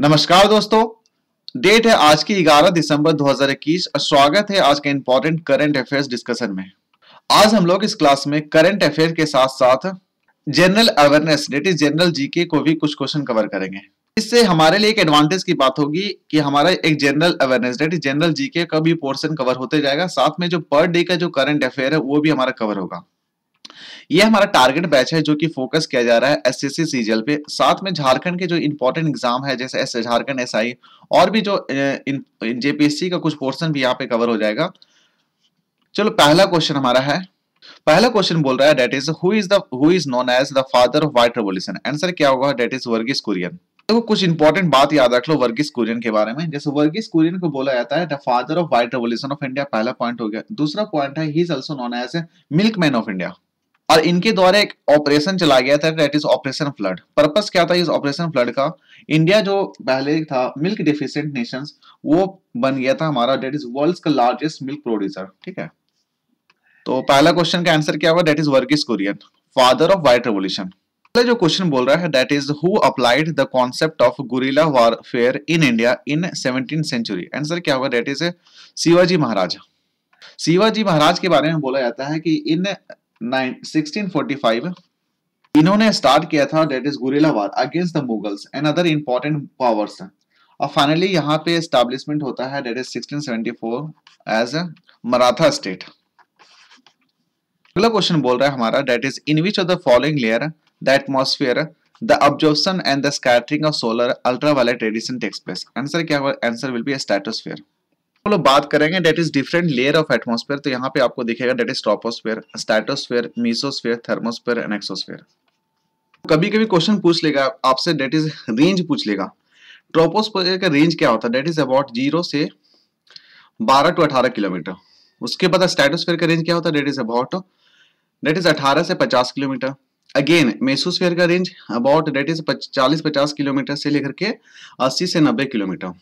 नमस्कार दोस्तों डेट है आज की 11 दिसंबर 2021 और स्वागत है आज के इंपॉर्टेंट करंट अफेयर्स डिस्कशन में आज हम लोग इस क्लास में करंट अफेयर के साथ साथ general awareness that is general GK को भी कुछ क्वेश्चन कवर करेंगे इससे हमारे लिए एक एडवांटेज की बात होगी कि हमारा एक general awareness that is general GK का भी पोर्शन कवर होते जाएगा साथ में जो पर डे का जो करंट अफेयर है वो भी हमारा कवर होगा ये हमारा टारगेट बैच है जो कि फोकस किया जा रहा है एस एस सीजीएल पे साथ में झारखंड के जो इंपॉर्टेंट एग्जाम है जैसे एस झारखंड एस और भी जो जेपीएससी का कुछ पोर्सन भी यहाँ पे कवर हो जाएगा चलो पहला क्वेश्चन हमारा है पहला क्वेश्चन बोल रहा है that is who is the who known as the father of white revolution answer क्या होगा डेट इज वर्गीस कुरियन देखो कुछ इंपॉर्टेंट बात याद रख लो वर्गीस कुरियन के बारे में जैसे वर्गीस कुरियन को बोला जाता है the father of white revolution of India पहला पॉइंट हो गया दूसरा पॉइंट है he is also known as a milk of India और इनके द्वारा एक ऑपरेशन चला गया था that is operation flood purpose क्या था इस ऑपरेशन फ्लड का इंडिया जो पहले था मिल्क डिफिशियंट नेशंस वो बन गया था हमारा दैट इज वर्ल्ड्स का लार्जेस्ट मिल्क प्रोड्यूसर ठीक है तो पहला क्वेश्चन का आंसर क्या हुआ that is Verghese Kurien father of white revolution जो क्वेश्चन बोल रहा है that is who applied the concept of guerrilla warfare in India in seventeen century answer क्या होगा दैट इज शिवाजी महाराज शिवाजी महाराज के बारे में बोला जाता है कि इन 1645 इन्होंने स्टार्ट किया था that is guerrilla war against the Mughals and other important powers और फाइनली यहाँ पे एस्टाब्लिशमेंट होता है that is 1674 as Maratha state अगला क्वेश्चन बोल रहा है हमारा that is in which of the following layer the atmosphere the absorption and the scattering of solar ultraviolet radiation takes place answer kya answer will be a stratosphere हम लोग बात करेंगे that is different layer of atmosphere तो यहाँ पे आपको दिखेगा that is troposphere stratosphere mesosphere thermosphere and exosphere कभी कभी क्वेश्चन पूछ लेगा आपसे डेट इज रेंज पूछ लेगा ट्रोपोस्फेयर का रेंज क्या होता है डेट इज अबाउट जीरो से बारह टू अठारह किलोमीटर उसके बाद स्टैटोस्फेयर का रेंज क्या होता है that is about that is अठारह से पचास किलोमीटर अगेन मेसोस्फेयर का रेंज अबाउट डेट इज चालीस पचास किलोमीटर से लेकर के अस्सी से नब्बे किलोमीटर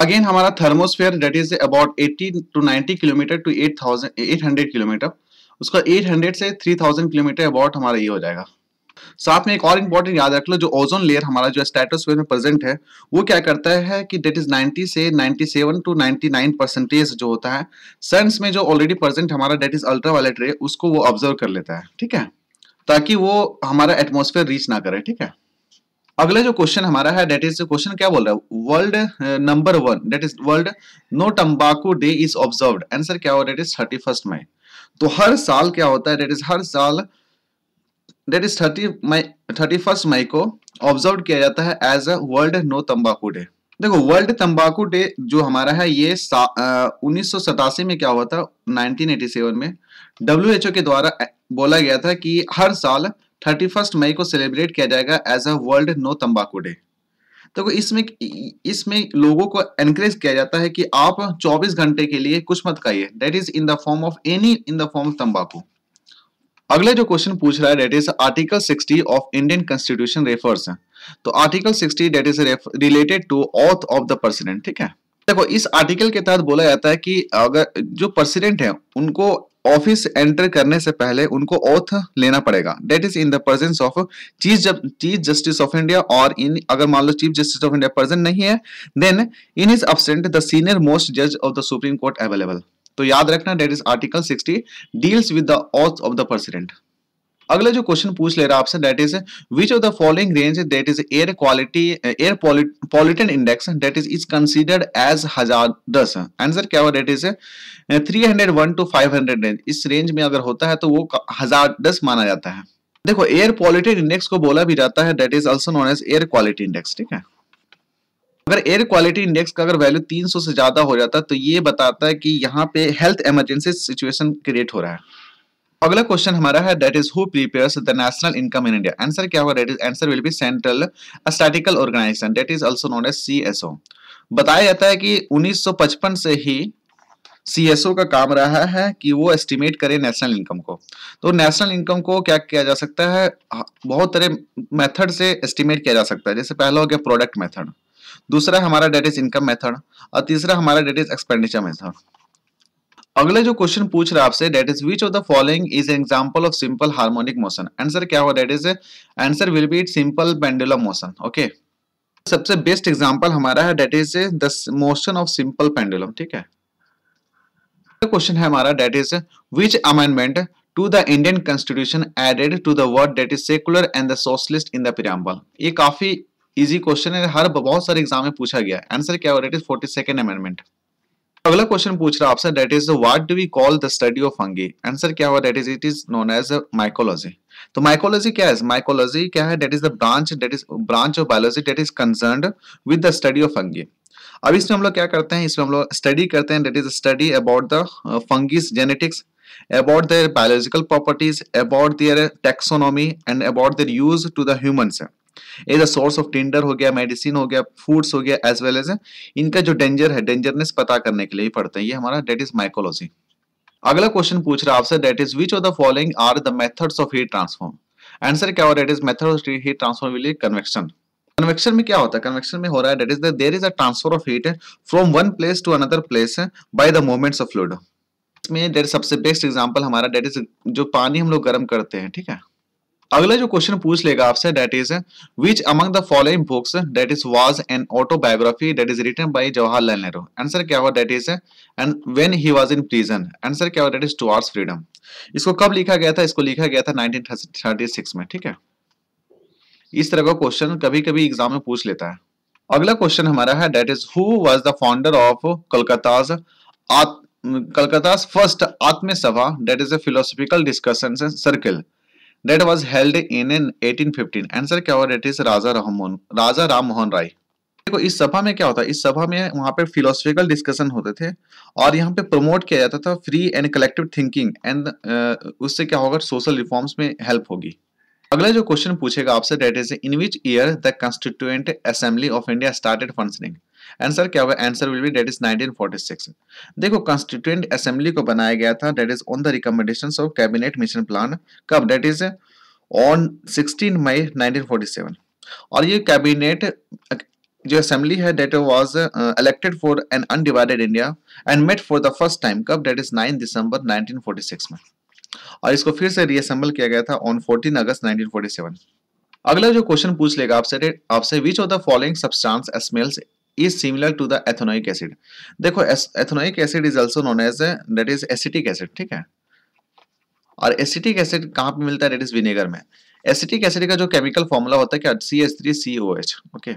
अगेन हमारा thermosphere that is about 80 to 90 kilometre thousand 8000 800 kilometre उसका 800 से 3000 किलोमीटर अबाउट हमारा ये हो जाएगा साथ में एक और इम्पोर्टेंट याद रख लो जो ओजोन लेयर हमारा जो स्टेटोस्फेयर में प्रेजेंट है वो क्या करता है कि डेट इज 90 से 97 टू 99 परसेंटेज जो होता है सन्स में जो ऑलरेडी प्रेजेंट हमारा डेट इज अल्ट्रावायलेट रे उसको वो ऑब्जर्व कर लेता है ठीक है ताकि वो हमारा एटमोसफेयर रीच ना करे ठीक है अगला जो क्वेश्चन हमारा है डेट इज क्वेश्चन क्या बोल रहा है world number one that is world no tobacco day is observe answer क्या हो that is thirty first May तो हर साल क्या होता है डेट इज हर साल that is thirty May thirty first May को ऑब्जर्व किया जाता है as a world no tobacco day देखो वर्ल्ड तंबाकू डे जो हमारा है ये uh, उन्नीस में क्या हुआ था नाइनटीन में डब्ल्यू के द्वारा uh, बोला गया था कि हर साल थर्टी फर्स्ट मई को सेलिब्रेट किया जाएगा as a world no tobacco day तो इसमें इसमें लोगों को एनकरेज किया जाता है कि आप 24 घंटे के लिए कुछ मत खाइए that is in the form of any in the form of tobacco अगला जो क्वेश्चन पूछ रहा है that is article 60 of Indian constitution refers तो article 60 that is related to oath of the president ठीक है देखो इस आर्टिकल के तहत बोला जाता है कि अगर जो प्रेसिडेंट है उनको ऑफिस एंटर करने से पहले उनको ओथ लेना पड़ेगा that is in the presence of chief chief justice of India और इन अगर मान लो chief justice of India present नहीं है then in is absent the senior most जज of the supreme court available तो याद रखना that is article 60 deals with the oath of the president अगला जो क्वेश्चन पूछ ले रहा आपसे that is which of the following range that is air quality air pollutant index that is is considered as hazardous answer क्या हुआ that is three hundred one to five hundred range इस range में अगर होता है तो वो दस माना जाता है देखो एयर पॉल्यूटेड इंडेक्स को बोला भी जाता है that is also known as air quality index ठीक है अगर एयर क्वालिटी इंडेक्स का अगर वैल्यू 300 से ज्यादा हो जाता है तो ये बताता है कि यहाँ पे हेल्थ इमरजेंसी सिचुएशन क्रिएट हो रहा है अगला क्वेश्चन हमारा है that is who prepares the national income in India answer क्या होगा that is answer will be central statistical organisation that is also known as CSO बताया जाता है कि 1955 से ही सीएसओ का काम रहा है कि वो एस्टिमेट करे नेशनल इनकम को तो नेशनल इनकम को क्या किया जा सकता है बहुत तरह मेथड से एस्टिमेट किया जा सकता है जैसे पहला हो गया प्रोडक्ट मेथड दूसरा हमारा डेट इज इनकम मेथड और तीसरा हमारा डेट इज एक्सपेंडिचर मेथड अगला जो क्वेश्चन पूछ रहा है आपसे that is which of the following is example of simple harmonic motion answer क्या होगा that is answer will be it simple pendulum motion okay सबसे बेस्ट एग्जांपल हमारा है that is the motion of simple pendulum ठीक है question है हमारा that is which amendment to the Indian constitution added to the word that is secular and the socialist in the preamble ये काफी easy question है हर बहुत सारे exam में पूछा गया आंसर क्या होगा that is forty second amendment अगला क्वेश्चन पूछ रहा आपसे that is what do we call the study of fungi answer क्या हुआ that is it is known as mycology तो माइकोलॉजी क्या है माइकोलॉजी क्या है that is the branch that is branch of biology that is concern with the study of fungi अब इसमें हम लोग क्या करते हैं इसमें हम लोग स्टडी करते हैं that is study about the fungis genetics about their biological properties about their taxonomy and about their use to the humans as a source of tender हो गया मेडिसिन हो गया फूड्स हो गया एज वेल एज इनका जो danger है डेंजरनेस पता करने के लिए ही पढ़ते हैं ये हमारा डेट इज माइकोलॉजी अगला क्वेश्चन पूछ रहा है आपसे that is which of the following are the methods of heat transform answer क्या हो that is method of heat transform will convection convection में क्या होता है कन्वेक्शन में हो रहा है that is there is a transfer of heat from one place to another place by the moments of fluid इसमें डेट सबसे बेस्ट एग्जांपल हमारा डेट इज जो पानी हम लोग गर्म करते हैं ठीक है थीका? अगला जो क्वेश्चन पूछ लेगा आपसे that is which among the following books that is was an autobiography that is written by Jawaharlal Nehru answer क्या हुआ that is and when he was in prison answer क्या हुआ दैट इज टुवर्ड्स फ्रीडम इसको कब लिखा गया था इसको लिखा गया था 1936 में ठीक है इस तरह का क्वेश्चन कभी कभी एग्जाम में पूछ लेता है अगला क्वेश्चन हमारा है that is who was the founder of Kolkata's Kolkata's first Atmasabha that is a philosophical discussion circle that was held in 1815 answer क्या होगा डेट इज राजा राममोहन राजा राम मोहन राय देखो इस सभा में क्या होता है इस सभा में वहां पे फिलोसफिकल डिस्कशन होते थे और यहाँ पे प्रमोट किया जाता था free and collective thinking and उससे क्या होगा सोशल रिफॉर्म्स में हेल्प होगी अगला जो क्वेश्चन पूछेगा आपसे that is in which year the constituent assembly of India started functioning answer क्या होगा answer will be that is 1946 देखो कॉन्स्टिट्यूएंट असेंबली को बनाया गया था that is on the recommendation of cabinet mission plan कब डेट इज ऑन 16 मई 1947 और ये कैबिनेट जो असेंबली है that was elected for an undivided India and met for the first time कब डेट इज 9 दिसंबर 1946 में और इसको फिर से रीअसेंबल किया गया था ऑन 14 अगस्त 1947 अगला जो क्वेश्चन पूछ लेगा आपसे आपसे which of the following substance smells is similar to the ethanoic acid देखो ethanoic acid is also known as that is acetic acid ठीक है और acetic acid कहाँ पे मिलता है that is vinegar में एसिटिक एसिड का जो केमिकल फॉर्मूला होता है क्या CH3COH S three C O H okay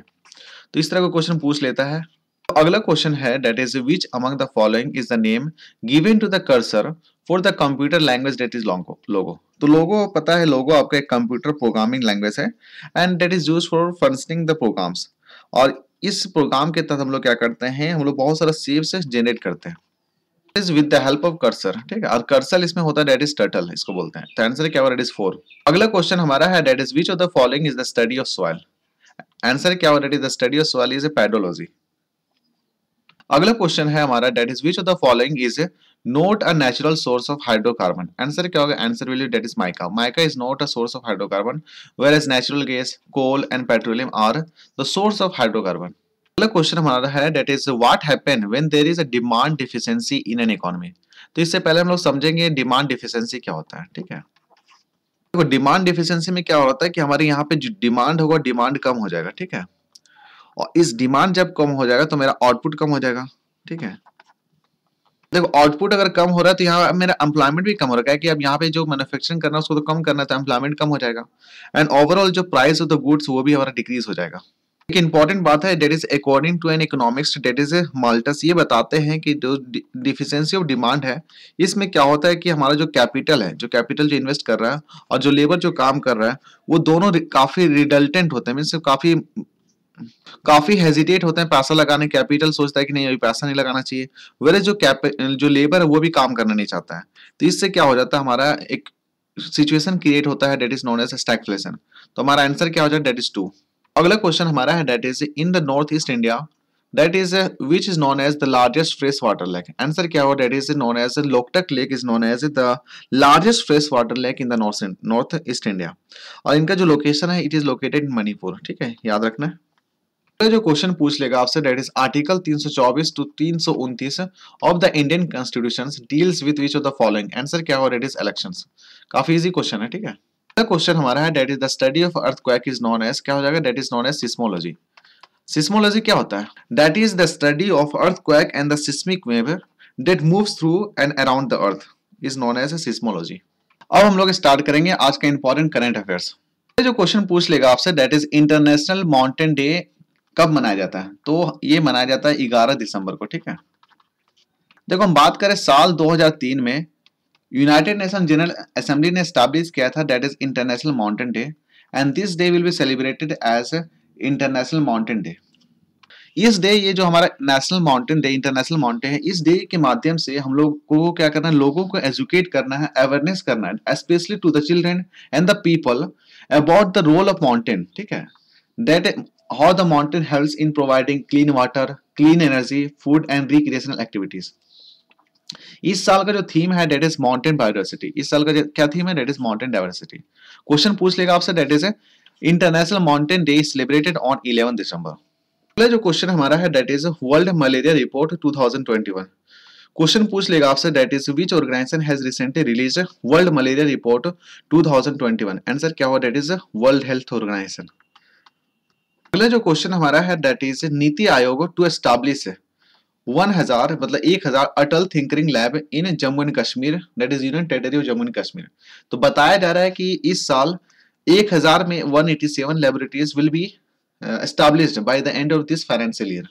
तो इस तरह का क्वेश्चन पूछ लेता है तो अगला क्वेश्चन है that is which among the following is the name given to the cursor for the computer language that is लॉन्गो लोगो तो लोगो पता है लोगो आपका एक कंप्यूटर प्रोग्रामिंग लैंग्वेज है and that is use for functioning the programs और इस programme के तहत हम लोग क्या करते हैं हम लोग बहुत सारा सेव से जेनरेट करते हैं is with the help of cursor ठीक है और कर्सर इसमें होता है डेट इज टर्टल इसको बोलते हैं तो आंसर क्या हुआ डेट इज फोर अगला क्वेश्चन हमारा है that is which of the following is the study of soil answer क्या हुआ that is the study of soil is a pedology अगला क्वेश्चन है हमारा that is which of the following is not a natural source of hydrocarbon answer क्या होगा answer will that is mica mica is not a source of hydrocarbon whereas natural gas coal and petroleum are the source of hydrocarbon अगला question हमारा है that is what happen when there is a demand deficiency in an economy तो इससे पहले हम लोग समझेंगे demand deficiency क्या होता है ठीक है देखो डिमांड डिफिशिएंसी में क्या होता है कि हमारे यहाँ पे जो डिमांड होगा डिमांड कम हो जाएगा ठीक है और इस डिमांड जब कम हो जाएगा तो मेरा आउटपुट कम हो जाएगा ठीक है देखो आउटपुट अगर कम हो रहा है तो यहाँ मेरा एम्प्लॉयमेंट भी कम हो रहा है कि अब यहाँ पे जो मैनुफेक्चरिंग करना है उसको तो कम करना था एम्प्लॉयमेंट तो कम हो जाएगा एंड ओवरऑल जो प्राइस ऑफ द गुड्स वो भी हमारा डिक्रीज हो जाएगा एक इंपॉर्टेंट बात है that is according to an economics that is Malthus ये बताते हैं कि जो डिफिशेंसी ऑफ डिमांड है इसमें क्या होता है कि हमारा जो कैपिटल है जो कैपिटल जो इन्वेस्ट कर रहा है और जो लेबर जो काम कर रहा है वो दोनों काफी रिडल्टेंट होते हैं मीन्स काफी काफी हेजिटेट होते हैं पैसा लगाने कैपिटल सोचता है कि नहीं अभी पैसा नहीं लगाना चाहिए वेरे जो कैप जो लेबर है वो भी काम करना नहीं चाहता है तो इससे क्या हो जाता है हमारा एक सिचुएशन क्रिएट होता है that is known as stagflation तो हमारा आंसर क्या हो जाए डेट इज टू अगला क्वेश्चन हमारा है that is in the north east India that is which is known as the largest fresh water lake answer क्या हो that is known as Loktak lake is known as the largest fresh water lake in the north north east India और इनका जो location है it is located Manipur ठीक है याद रखना जो क्वेश्चन पूछ लेगा आपसे that is article 324 to 329 of the Indian constitution deals with which of the following answer क्या होगा डेट इज इलेक्शन काफी इजी क्वेश्चन है ठीक है क्वेश्चन हमारा है that is the study of earthquake is known as क्या हो जाएगा that is known as seismology seismology क्या होता है that is the study of earthquake and the seismic wave that move through and around the earth is known as a seismology अब हम लोग start करेंगे आज का इंपॉर्टेंट करेंट अफेयर्स जो क्वेश्चन पूछ लेगा आपसे that is international mountain day कब मनाया जाता है तो ये मनाया जाता है ग्यारह दिसंबर को ठीक है देखो हम बात करें साल 2003 में यूनाइटेड नेशन जनरल असेंबली ने स्टैब्लिश किया था that is international mountain day and this day will be celebrated as international mountain day इस डे ये जो हमारा national mountain day international mountain है इस डे के माध्यम से हम लोग को क्या करना है लोगों को एजुकेट करना है अवेयरनेस करना है specially to the children and the people about the role of mountain ठीक है that how the mountain helps in providing clean water, clean energy, food and recreational activities. इस साल का जो थीम है डेट इज माउंटेन बायोडाइवर्सिटी इस साल का क्या थीम है that is mountain diversity question पूछ लेगा आपसे that is international mountain day celebrated on eleven December अगला जो क्वेश्चन हमारा है that is world malaria report 2021 question पूछ लेगा आपसे that is which organization has recently release world malaria report 2021 answer क्या हुआ that is world health organization अगला जो क्वेश्चन हमारा है दैट इज नीति आयोग टू एस्टाब्लिश वन हजार मतलब एक हजार Atal tinkering lab in Jammu and Kashmir that is union territory of Jammu and Kashmir तो बताया जा रहा है कि इस साल एक हजार में one eighty seven laboratories will be establish by the end of this financial year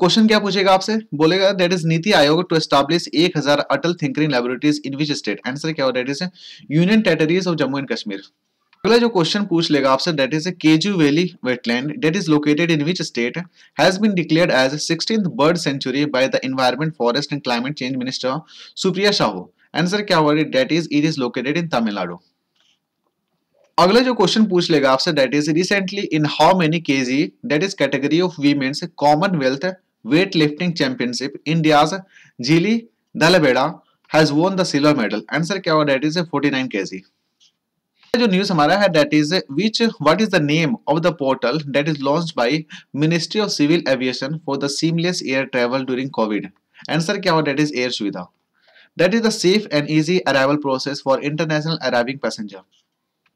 question क्या पूछेगा आपसे बोलेगा दैट इज नीति आयोग टू एस्टाब्लिश एक हजार Atal tinkering laboratories in which state answer क्या हो that is union territories of Jammu and Kashmir पहला जो क्वेश्चन पूछ लेगा आपसे that is a Kazhuveli wetland that is located in which state has been declared as sixteen bird sanctuary by the environment forest and climate change minister Supriya Sahu answer क्या होगा that is it is located in Tamil Nadu अगला जो question पूछ लेगा आपसे that is recently in how many K G that is category of women's commonwealth weight lifting championship India Jhilli Dalabehera has won the silver medal answer क्या हुआ that is 49 KG जो news हमारा है that is which what is the name of the portal that is launch by ministry of civil aviation for the seamless air travel during Covid answer क्या हुआ that is air सुविधा that is the safe and easy arrival process for international arriving passenger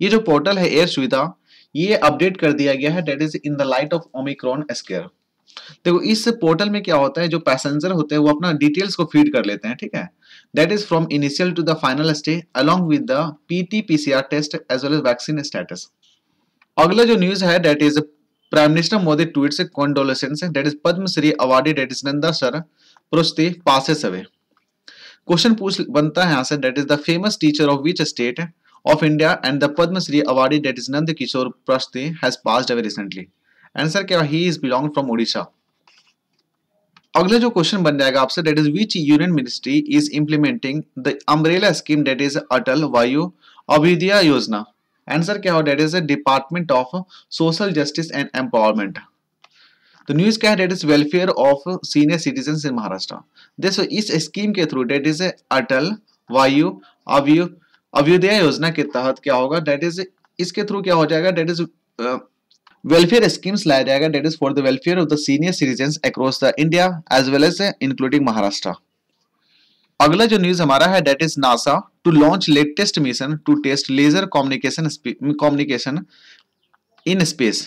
ये जो portal है air सुविधा ये update कर दिया गया है that is in the light of omicron scare देखो इस पोर्टल में क्या होता है जो पैसेंजर होते हैं वो अपना डिटेल्स को फीड कर लेते हैं ठीक है थीके? that is from initial to the final stage along with the PT-PCR test as well as vaccine status. अगला जो न्यूज है that is prime minister Modi tweet से condolences that is Padmashri awardee that is Nanda sir Prusty passes away question पूछ बनता है यहाँ से that is the famous teacher of which state of India and the Padmashri awardee that is Nand Kishore Prusty has passed away recently answer क्या he is belong from Odisha अगले जो question बन जाएगा आपसे that is which union ministry is implementing the umbrella scheme that is Atal Vayo Abhyuday Yojana answer क्या हो that is department of social justice and empowerment तो news क्या है that is welfare of senior citizen in Maharashtra देखो इस स्कीम के थ्रू डेट इज अटल वायु अभ्यु अभ्युदय योजना के तहत क्या होगा डेट इज इसके थ्रू क्या हो जाएगा डेट इज वेलफेयर स्कीम्स लाया जाएगा that is for the welfare of the senior citizen across the India as well as including Maharashtra अगला जो न्यूज हमारा है that is NASA to launch latest mission to test laser communication communication in space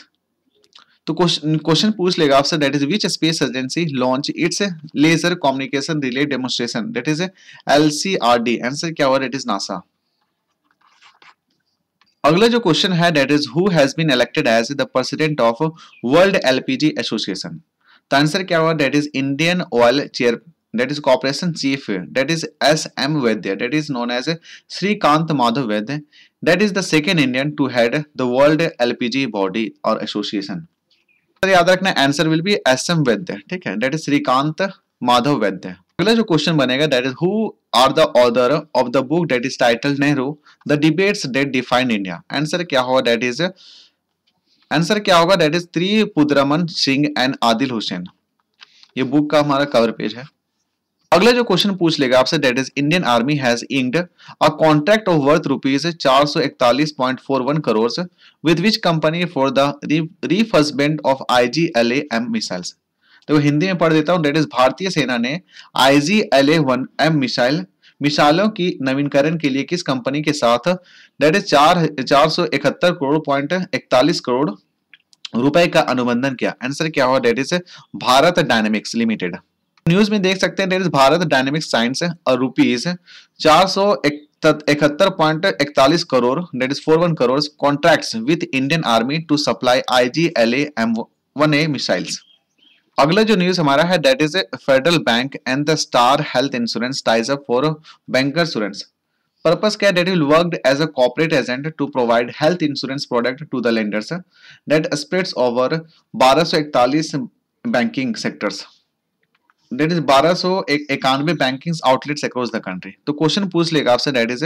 तो question पूछ लेगा आपसे that is which space agency launch its laser communication relay demonstration that is L C R D answer क्या हुआ that is NASA अगला जो question है that is who has been elected as the president of world LPG association तो answer क्या हुआ that is Indian oil chair that is corporation chief that is S M Vaidya that is known as Shrikant Madhav Vaidya that is the second Indian to head the world LPG body और association याद रखना answer will be S M Vaidya ठीक है that is Shrikant Madhav वैद्य अगला जो question बनेगा that is who are the author of the book that is title Nehru the debates that define India answer क्या होगा दैट इज आंसर क्या होगा that is Tripurdaman Singh and Adil Hussain ये बुक का हमारा कवर पेज है अगला जो क्वेश्चन पूछ लेगा आपसे that is Indian army has inked a contract of worth rupees चार crore with which company for the refurbishment of I missiles देखो हिंदी में पढ़ देता हूँ डेट इज भारतीय सेना ने I G L A one M missile मिसाइलों की नवीनकरण के लिए किस कंपनी के साथ डेट इज चार चार सौ इकहत्तर करोड़ पॉइंट इकतालीस करोड़ रुपए का अनुबंधन किया आंसर क्या हुआ that is Bharat dynamics limited news में देख सकते हैं that is Bharat dynamics signs और रुपीज चार सौ इकहत्तर पॉइंट इकतालीस crore that is four one crore contracts with Indian army to supply I G L A M one A missiles अगला जो न्यूज हमारा है that is federal bank and the star health insurance ties up for banker insurance purpose care that will worked as a corporate agent to provide health insurance product to the lenders that spreads over 1241 banking sectors that is 1291 banking outlets across the country तो question पूछ लेगा आपसे that is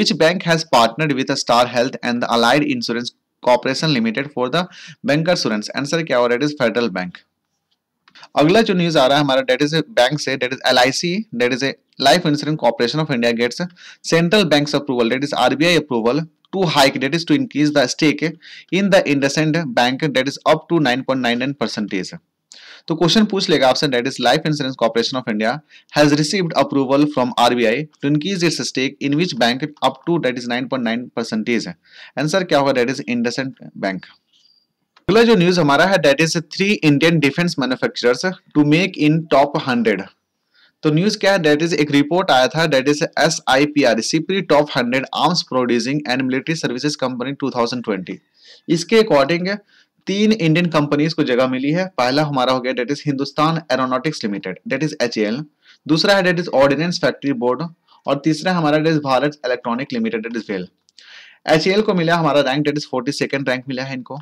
which bank has partnered with a star health and the allied insurance corporation limited for the banker insurance answer क्या हो रहा है it is federal bank अगला जो न्यूज आ रहा है हमारा डेट इज ए बैंक से that is L I C that is a life insurance corporation of India gets central bank approval that is RBI approval to hike that is to increase the stake in the IndusInd bank that is up to nine point nine nine percentage तो question पूछ लेगा आपसे that is life insurance corporation of India has received approval from RBI to increase its stake in which bank up to that is nine point nine percentage answer क्या होगा that is इंडसेंट bank अगला जो news हमारा है that is three Indian defence manufacturers to make in top hundred तो news क्या है that is एक रिपोर्ट आया था that is S I P R C P top hundred arms producing and military services company 2020 इसके according तीन Indian companies को जगह मिली है पहला हमारा हो गया that is Hindustan aeronautics limited that is H दूसरा है that is ordnance factory board और तीसरा हमारा that is Bharat electronic limited that is well H को मिला हमारा rank that is forty rank मिला है इनको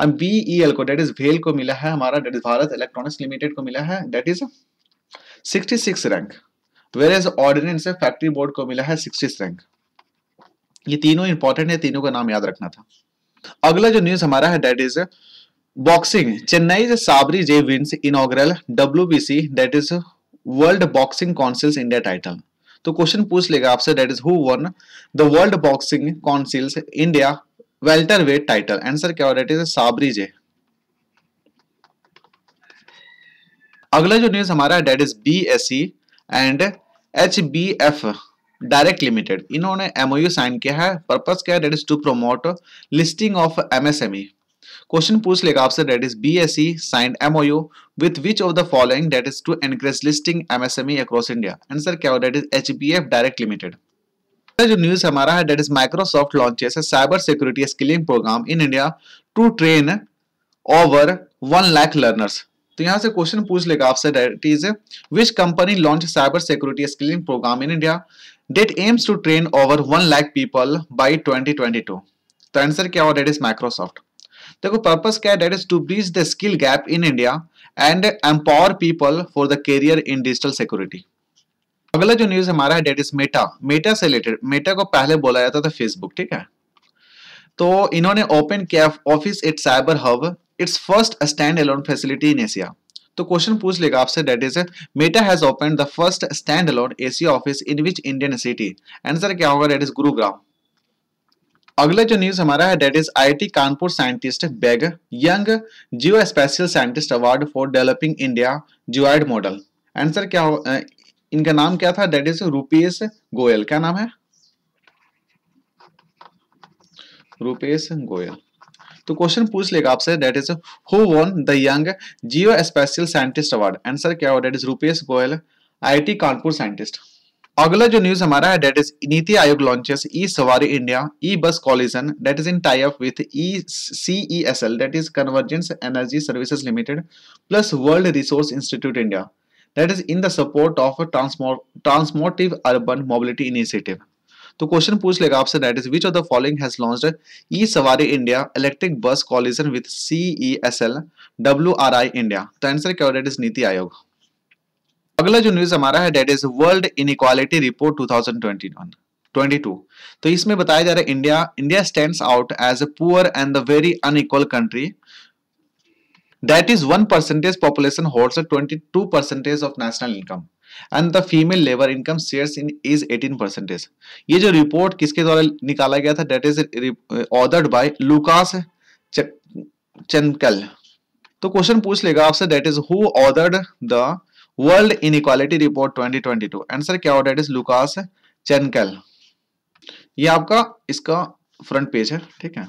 अब बीईएल e को डेट इज भेल को मिला है हमारा that is Bharat electronics limited को मिला है that is sixty six rank where is ordnance factory board को मिला है सिक्सटी रैंक ये तीनों इंपॉर्टेंट है तीनों का नाम याद रखना था अगला जो न्यूज हमारा है that is boxing Chennai Sabari J wins inaugural W B C that is world boxing council's India title तो क्वेश्चन पूछ लेगा आपसे that is who won the world boxing council's India welter weight title answer क्या हो रहा है साबरी जे अगला जो न्यूज हमारा that is B S C and H B F direct limited इन्होंने एमओयू साइन किया है पर्पस क्या है that is to promote listing of MSME question पूछ लेगा आपसे that is B S C sign MOU with which of the following that is to encourage listing MSME across India answer क्या हो that is H B F direct limited जो news हमारा है that is Microsoft launches cyber security skilling program in India to train over one lakh learners तो यहां से question पूछ लेगा आपसे that is which company launch cyber security skilling program in India that aims to train over one lakh people by twenty twenty two तो answer क्या हो that is Microsoft देखो पर्पज क्या है that is to bridge the skill gap in India and empower people for the career in digital security अगला जो news हमारा है डेट इज मेटा मेटा से रिलेटेड मेटा को पहले बोला जाता था फेसबुक ठीक है तो इन्होंने ओपन किया office it cyber hub its first stand alone facility in Asia तो क्वेश्चन पूछ लेगा आपसे that is Meta has open the first stand alone Asia office in which Indian city answer क्या होगा डेट इज गुरुग्राम अगला जो news हमारा है that is I Kanpur scientist bag young geospatial scientist award for developing India geoid model answer क्या हो इनका नाम क्या था डेट इज रूपेश गोयल क्या नाम है रूपेश गोयल तो क्वेश्चन पूछ लेगा आपसे that is who won the young geospatial scientist award answer क्या होगा that is Rupesh Goyal IIT Kanpur scientist अगला जो न्यूज हमारा है डेट इज नीति आयोग launches E Sawari India E bus collision that is in tie up with E S L that is convergence energy services limited plus world resource institute India that is in the support of a transformative urban mobility initiative तो question पूछ लेगा आपसे that is which of the following has launched e Sawari India electric bus coalition with CESL WRI India तो answer क्या हो that is नीति आयोग अगला जो न्यूज हमारा है that is world inequality report 2021 22 तो इसमें बताया जा रहा है India India stands out as a poor and the very unequal country that is 1 percentage population holds a 22 percentage of national income and the female labour income shares in is 18 percentage ये जो report किसके द्वारा निकाला गया था that is ordered by Lucas Chancel तो question पूछ लेगा आपसे that is who ordered the world inequality report 2022 answer क्या हो डेट इज लुकास चेनकल ये आपका इसका फ्रंट पेज है ठीक है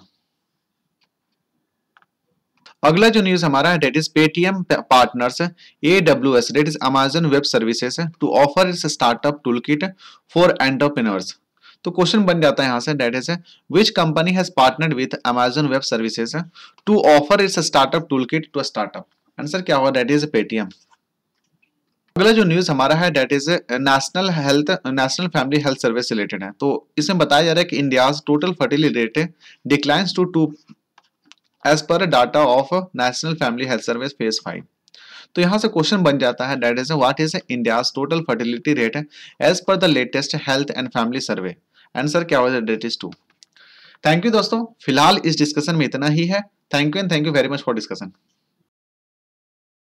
अगला जो न्यूज हमारा है that is Paytm partners A W S that is Amazon web services to offer its startup tool kit for entrepreneurs तो क्वेश्चन बन जाता है यहाँ से that is which company has partnered with Amazon web services to offer its startup tool kit to startup answer क्या होगा that is Paytm अगला जो न्यूज हमारा है that is national health national family health service related है तो इसमें बताया जा रहा है कि India total fertility rate declines to two as per data of national family health service phase five तो यहाँ से क्वेश्चन बन जाता है that is what is India total fertility rate as per the latest health and family survey answer क्या होगा that is two thank you दोस्तों फिलहाल इस डिस्कशन में इतना ही है thank you and thank you very much for discussion